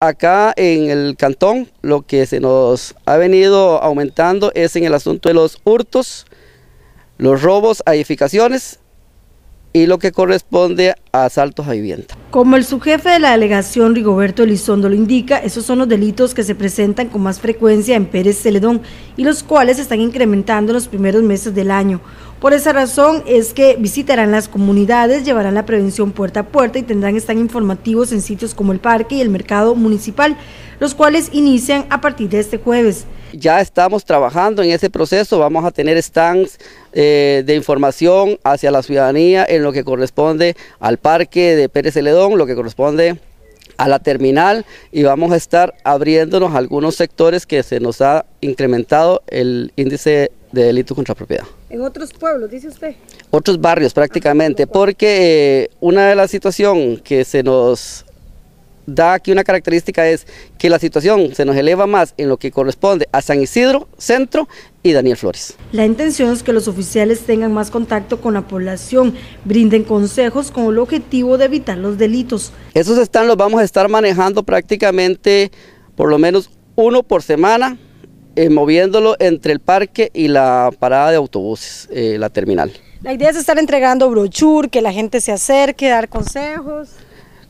Acá en el cantón lo que se nos ha venido aumentando es en el asunto de los hurtos, los robos a edificaciones y lo que corresponde a asaltos a vivienda. Como el subjefe de la delegación Rigoberto Elizondo lo indica, esos son los delitos que se presentan con más frecuencia en Pérez Celedón y los cuales se están incrementando en los primeros meses del año. Por esa razón es que visitarán las comunidades, llevarán la prevención puerta a puerta y tendrán están informativos en sitios como el parque y el mercado municipal, los cuales inician a partir de este jueves. Ya estamos trabajando en ese proceso, vamos a tener stands eh, de información hacia la ciudadanía en lo que corresponde al parque de Pérez Celedón, lo que corresponde a la terminal y vamos a estar abriéndonos algunos sectores que se nos ha incrementado el índice de delito contra propiedad. ¿En otros pueblos, dice usted? Otros barrios prácticamente, porque eh, una de las situaciones que se nos da aquí una característica es que la situación se nos eleva más en lo que corresponde a San Isidro, Centro y Daniel Flores. La intención es que los oficiales tengan más contacto con la población, brinden consejos con el objetivo de evitar los delitos. Esos están los vamos a estar manejando prácticamente por lo menos uno por semana, eh, moviéndolo entre el parque y la parada de autobuses, eh, la terminal. La idea es estar entregando brochure, que la gente se acerque, dar consejos.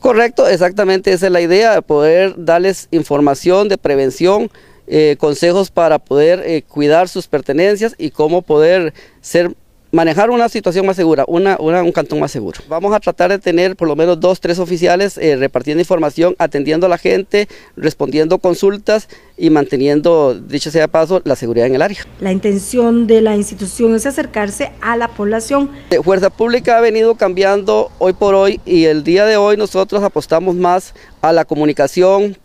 Correcto, exactamente esa es la idea, poder darles información de prevención, eh, consejos para poder eh, cuidar sus pertenencias y cómo poder ser manejar una situación más segura, una, un cantón más seguro. Vamos a tratar de tener por lo menos dos, tres oficiales eh, repartiendo información, atendiendo a la gente, respondiendo consultas y manteniendo, dicho sea de paso, la seguridad en el área. La intención de la institución es acercarse a la población. Eh, Fuerza Pública ha venido cambiando hoy por hoy y el día de hoy nosotros apostamos más a la comunicación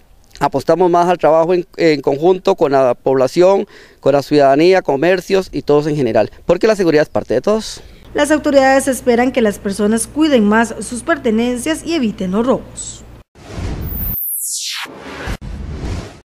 apostamos más al trabajo en, conjunto con la población, con la ciudadanía, comercios y todos en general, porque la seguridad es parte de todos. Las autoridades esperan que las personas cuiden más sus pertenencias y eviten los robos.